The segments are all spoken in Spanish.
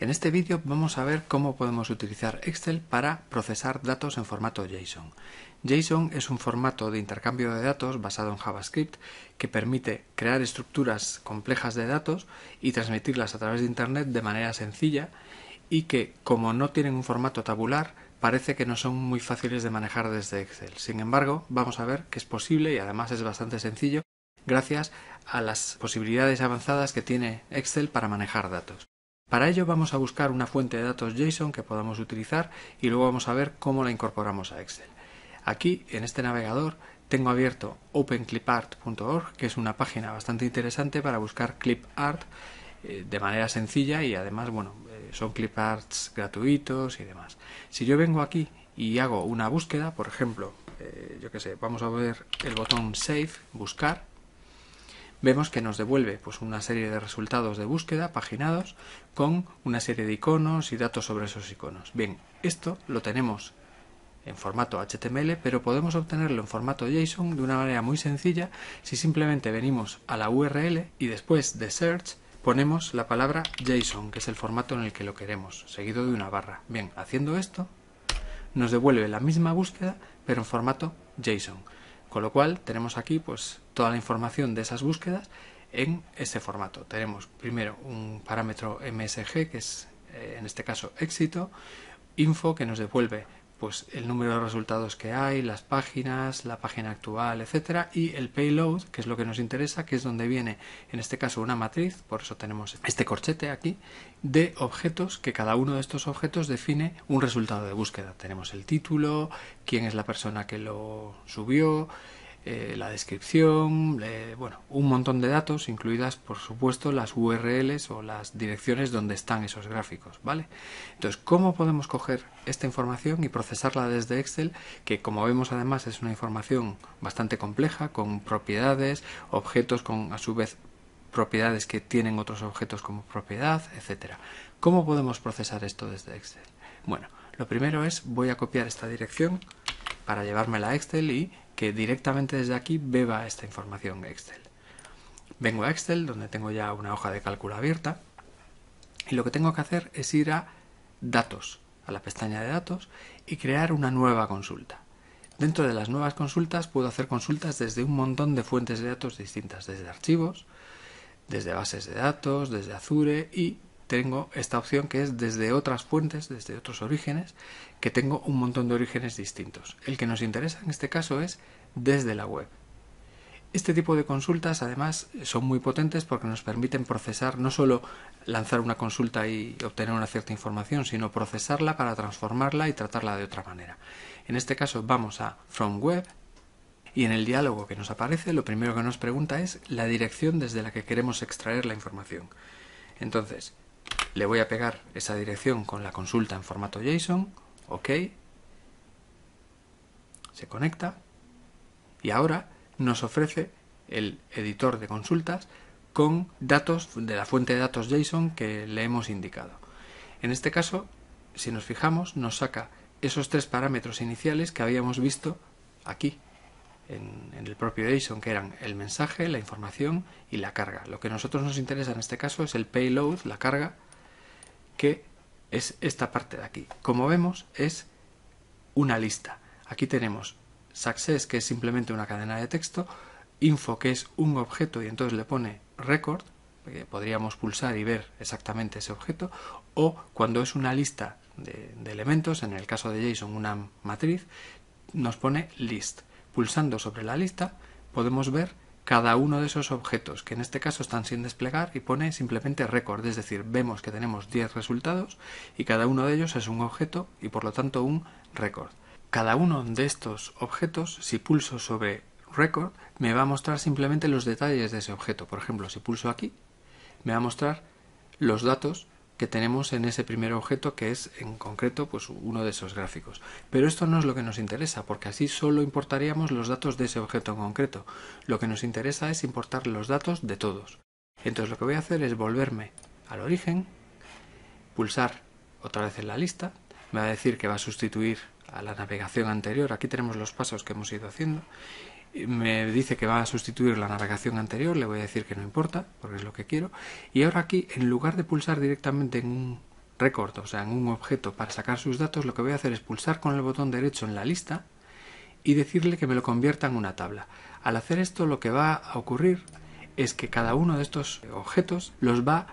En este vídeo vamos a ver cómo podemos utilizar Excel para procesar datos en formato JSON. JSON es un formato de intercambio de datos basado en JavaScript que permite crear estructuras complejas de datos y transmitirlas a través de Internet de manera sencilla y que, como no tienen un formato tabular, parece que no son muy fáciles de manejar desde Excel. Sin embargo, vamos a ver que es posible y además es bastante sencillo gracias a las posibilidades avanzadas que tiene Excel para manejar datos. Para ello vamos a buscar una fuente de datos JSON que podamos utilizar y luego vamos a ver cómo la incorporamos a Excel. Aquí, en este navegador, tengo abierto openclipart.org, que es una página bastante interesante para buscar clip art eh, de manera sencilla y además, bueno, eh, son clip gratuitos y demás. Si yo vengo aquí y hago una búsqueda, por ejemplo, eh, yo qué sé, vamos a ver el botón Save, buscar, vemos que nos devuelve pues, una serie de resultados de búsqueda paginados con una serie de iconos y datos sobre esos iconos. Bien, esto lo tenemos en formato HTML, pero podemos obtenerlo en formato JSON de una manera muy sencilla si simplemente venimos a la URL y después de search ponemos la palabra JSON, que es el formato en el que lo queremos, seguido de una barra. Bien, haciendo esto nos devuelve la misma búsqueda, pero en formato JSON. Con lo cual tenemos aquí pues toda la información de esas búsquedas en ese formato. Tenemos primero un parámetro MSG que es eh, en este caso éxito, info que nos devuelve pues el número de resultados que hay, las páginas, la página actual, etcétera, y el payload, que es lo que nos interesa, que es donde viene en este caso una matriz, por eso tenemos este corchete aquí, de objetos que cada uno de estos objetos define un resultado de búsqueda. Tenemos el título, quién es la persona que lo subió, eh, la descripción, eh, bueno, un montón de datos, incluidas por supuesto las URLs o las direcciones donde están esos gráficos, ¿vale? Entonces, ¿cómo podemos coger esta información y procesarla desde Excel? Que como vemos además es una información bastante compleja, con propiedades, objetos con a su vez propiedades que tienen otros objetos como propiedad, etcétera. ¿Cómo podemos procesar esto desde Excel? Bueno, lo primero es voy a copiar esta dirección para llevármela a Excel y que directamente desde aquí beba esta información Excel. Vengo a Excel, donde tengo ya una hoja de cálculo abierta, y lo que tengo que hacer es ir a Datos, a la pestaña de Datos, y crear una nueva consulta. Dentro de las nuevas consultas puedo hacer consultas desde un montón de fuentes de datos distintas, desde archivos, desde bases de datos, desde Azure y tengo esta opción que es desde otras fuentes, desde otros orígenes, que tengo un montón de orígenes distintos. El que nos interesa en este caso es desde la web. Este tipo de consultas además son muy potentes porque nos permiten procesar no solo lanzar una consulta y obtener una cierta información, sino procesarla para transformarla y tratarla de otra manera. En este caso vamos a From Web y en el diálogo que nos aparece lo primero que nos pregunta es la dirección desde la que queremos extraer la información. Entonces, le voy a pegar esa dirección con la consulta en formato JSON, OK, se conecta y ahora nos ofrece el editor de consultas con datos de la fuente de datos JSON que le hemos indicado. En este caso, si nos fijamos, nos saca esos tres parámetros iniciales que habíamos visto aquí en, el propio JSON, que eran el mensaje, la información y la carga. Lo que a nosotros nos interesa en este caso es el payload, la carga, que es esta parte de aquí. Como vemos, es una lista. Aquí tenemos success, que es simplemente una cadena de texto, info, que es un objeto y entonces le pone record, que podríamos pulsar y ver exactamente ese objeto, o cuando es una lista de elementos, en el caso de JSON una matriz, nos pone list. Pulsando sobre la lista podemos ver cada uno de esos objetos, que en este caso están sin desplegar y pone simplemente record. es decir, vemos que tenemos 10 resultados y cada uno de ellos es un objeto y por lo tanto un record. Cada uno de estos objetos, si pulso sobre record, me va a mostrar simplemente los detalles de ese objeto. Por ejemplo, si pulso aquí, me va a mostrar los datos que tenemos en ese primer objeto que es en concreto pues uno de esos gráficos. Pero esto no es lo que nos interesa porque así solo importaríamos los datos de ese objeto en concreto. Lo que nos interesa es importar los datos de todos. Entonces lo que voy a hacer es volverme al origen, pulsar otra vez en la lista, me va a decir que va a sustituir a la navegación anterior. Aquí tenemos los pasos que hemos ido haciendo. Me dice que va a sustituir la navegación anterior, le voy a decir que no importa, porque es lo que quiero. Y ahora aquí, en lugar de pulsar directamente en un récord, o sea, en un objeto para sacar sus datos, lo que voy a hacer es pulsar con el botón derecho en la lista y decirle que me lo convierta en una tabla. Al hacer esto lo que va a ocurrir es que cada uno de estos objetos los va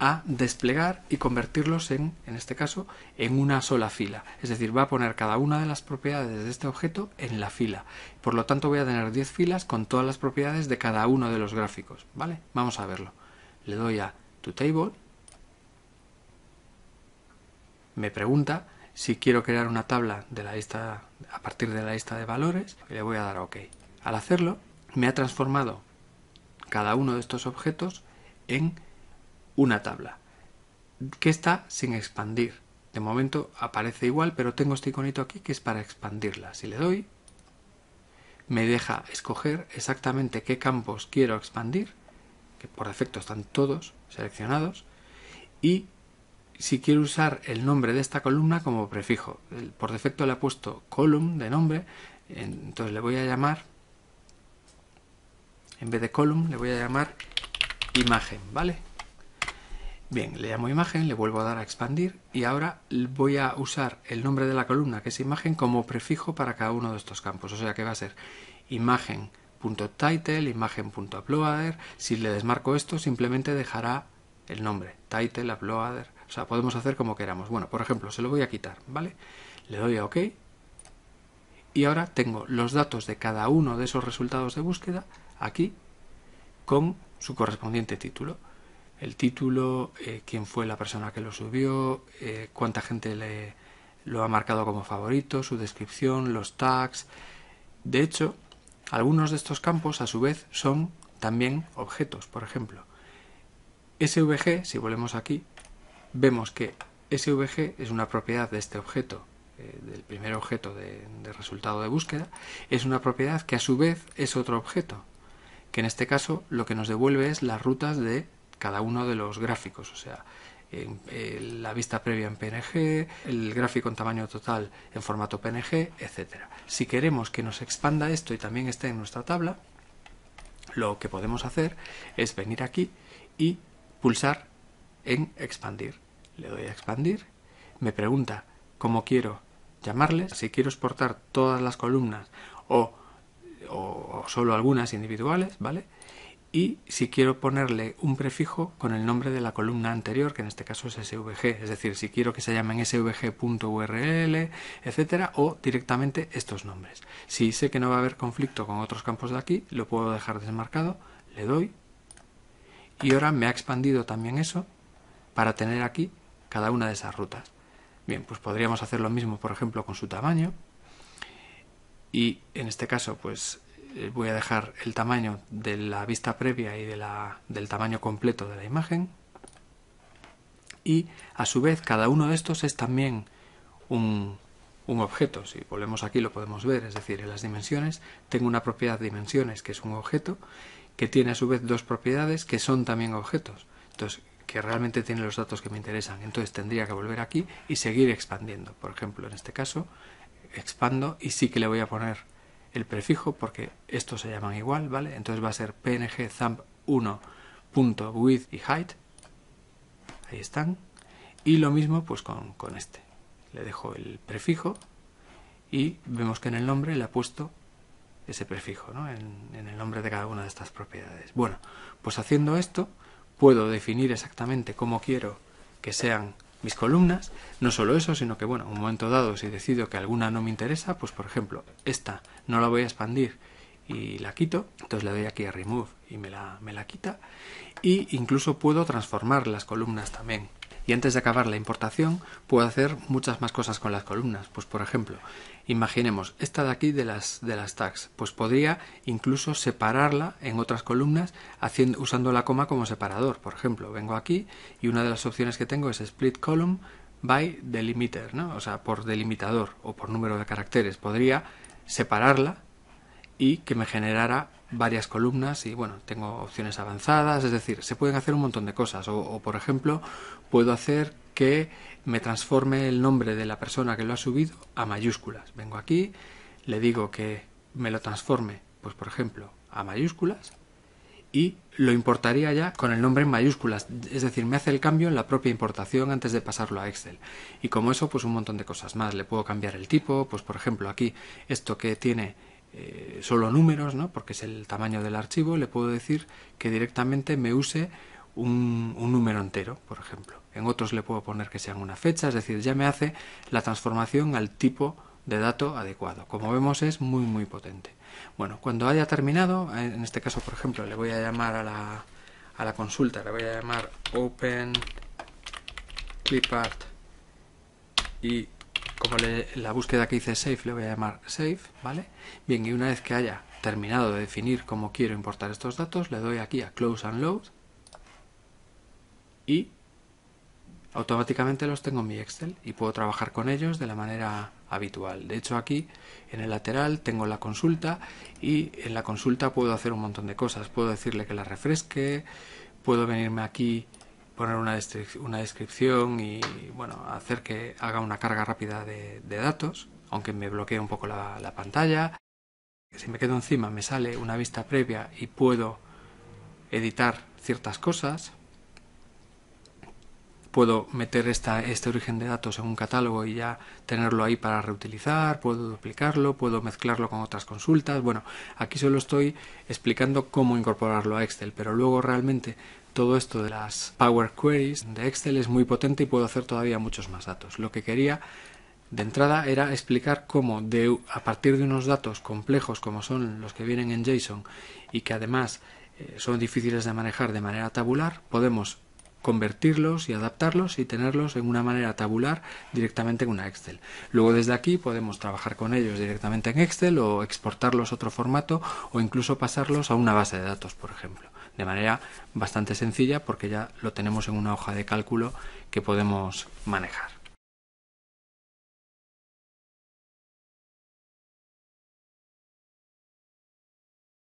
a desplegar y convertirlos en, en este caso, en una sola fila. Es decir, va a poner cada una de las propiedades de este objeto en la fila. Por lo tanto, voy a tener 10 filas con todas las propiedades de cada uno de los gráficos. ¿Vale? Vamos a verlo. Le doy a to table. Me pregunta si quiero crear una tabla de la lista a partir de la lista de valores. Y le voy a dar OK. Al hacerlo, me ha transformado cada uno de estos objetos en una tabla que está sin expandir. De momento aparece igual, pero tengo este iconito aquí que es para expandirla. Si le doy, me deja escoger exactamente qué campos quiero expandir, que por defecto están todos seleccionados, y si quiero usar el nombre de esta columna como prefijo. Por defecto le ha puesto column de nombre, entonces le voy a llamar, en vez de column, le voy a llamar imagen, ¿vale? Bien, le llamo imagen, le vuelvo a dar a expandir y ahora voy a usar el nombre de la columna, que es imagen, como prefijo para cada uno de estos campos. O sea que va a ser imagen.title, imagen.uploader. Si le desmarco esto, simplemente dejará el nombre, title, uploader. O sea, podemos hacer como queramos. Bueno, por ejemplo, se lo voy a quitar, ¿vale? Le doy a OK. Y ahora tengo los datos de cada uno de esos resultados de búsqueda aquí con su correspondiente título el título, eh, quién fue la persona que lo subió, eh, cuánta gente le, lo ha marcado como favorito, su descripción, los tags. De hecho, algunos de estos campos a su vez son también objetos, por ejemplo. SVG, si volvemos aquí, vemos que SVG es una propiedad de este objeto, eh, del primer objeto de resultado de búsqueda, es una propiedad que a su vez es otro objeto, que en este caso lo que nos devuelve es las rutas de cada uno de los gráficos, o sea, en, eh, la vista previa en PNG, el gráfico en tamaño total en formato PNG, etcétera. Si queremos que nos expanda esto y también esté en nuestra tabla, lo que podemos hacer es venir aquí y pulsar en expandir. Le doy a expandir, me pregunta cómo quiero llamarle. si quiero exportar todas las columnas o, o, o solo algunas individuales, ¿vale? y si quiero ponerle un prefijo con el nombre de la columna anterior, que en este caso es svg, es decir, si quiero que se llamen svg.url, etcétera, o directamente estos nombres. Si sé que no va a haber conflicto con otros campos de aquí, lo puedo dejar desmarcado, le doy y ahora me ha expandido también eso para tener aquí cada una de esas rutas. Bien, pues podríamos hacer lo mismo, por ejemplo, con su tamaño y en este caso, pues eh, voy a dejar el tamaño de la vista previa y de la, del tamaño completo de la imagen. Y a su vez cada uno de estos es también un, un objeto. Si volvemos aquí lo podemos ver, es decir, en las dimensiones tengo una propiedad de dimensiones que es un objeto que tiene a su vez dos propiedades que son también objetos. Entonces, que realmente tiene los datos que me interesan. Entonces tendría que volver aquí y seguir expandiendo. Por ejemplo, en este caso, expando y sí que le voy a poner el prefijo porque estos se llaman igual, ¿vale? Entonces va a ser png zamp 1.width y height. Ahí están. Y lo mismo pues con, este. Le dejo el prefijo y vemos que en el nombre le ha puesto ese prefijo ¿no? en, en, el nombre de cada una de estas propiedades. Bueno, pues haciendo esto puedo definir exactamente cómo quiero que sean mis columnas. No solo eso, sino que, bueno, un momento dado, si decido que alguna no me interesa, pues por ejemplo, esta no la voy a expandir y la quito, entonces le doy aquí a Remove y me la, me la quita. Y incluso puedo transformar las columnas también y antes de acabar la importación puedo hacer muchas más cosas con las columnas. Pues por ejemplo, imaginemos esta de aquí de las, de las tags, pues podría incluso separarla en otras columnas haciendo, usando la coma como separador. Por ejemplo, vengo aquí y una de las opciones que tengo es split column by delimiter, ¿no? o sea, por delimitador o por número de caracteres. Podría separarla y que me generara varias columnas y bueno, tengo opciones avanzadas, es decir, se pueden hacer un montón de cosas o, por ejemplo puedo hacer que me transforme el nombre de la persona que lo ha subido a mayúsculas. Vengo aquí, le digo que me lo transforme, pues por ejemplo, a mayúsculas y lo importaría ya con el nombre en mayúsculas, es decir, me hace el cambio en la propia importación antes de pasarlo a Excel. Y como eso, pues un montón de cosas más. Le puedo cambiar el tipo, pues por ejemplo aquí, esto que tiene eh, solo números, ¿no? porque es el tamaño del archivo, le puedo decir que directamente me use un, número entero, por ejemplo. En otros le puedo poner que sean una fecha, es decir, ya me hace la transformación al tipo de dato adecuado. Como vemos es muy muy potente. Bueno, cuando haya terminado, eh, en este caso por ejemplo le voy a llamar a la, a la consulta, le voy a llamar Open Clipart y como la búsqueda que hice save le voy a llamar safe, ¿vale? Bien, y una vez que haya terminado de definir cómo quiero importar estos datos, le doy aquí a close and load y automáticamente los tengo en mi Excel y puedo trabajar con ellos de la manera habitual. De hecho aquí en el lateral tengo la consulta y en la consulta puedo hacer un montón de cosas. Puedo decirle que la refresque, puedo venirme aquí poner una, descripción y bueno, hacer que haga una carga rápida de, datos, aunque me bloquee un poco la, la pantalla. Si me quedo encima me sale una vista previa y puedo editar ciertas cosas, puedo meter esta, este origen de datos en un catálogo y ya tenerlo ahí para reutilizar, puedo duplicarlo, puedo mezclarlo con otras consultas. Bueno, aquí solo estoy explicando cómo incorporarlo a Excel, pero luego realmente todo esto de las Power Queries de Excel es muy potente y puedo hacer todavía muchos más datos. Lo que quería de entrada era explicar cómo de, a partir de unos datos complejos como son los que vienen en JSON y que además eh, son difíciles de manejar de manera tabular, podemos convertirlos y adaptarlos y tenerlos en una manera tabular directamente en una Excel. Luego desde aquí podemos trabajar con ellos directamente en Excel o exportarlos a otro formato o incluso pasarlos a una base de datos, por ejemplo de manera bastante sencilla porque ya lo tenemos en una hoja de cálculo que podemos manejar.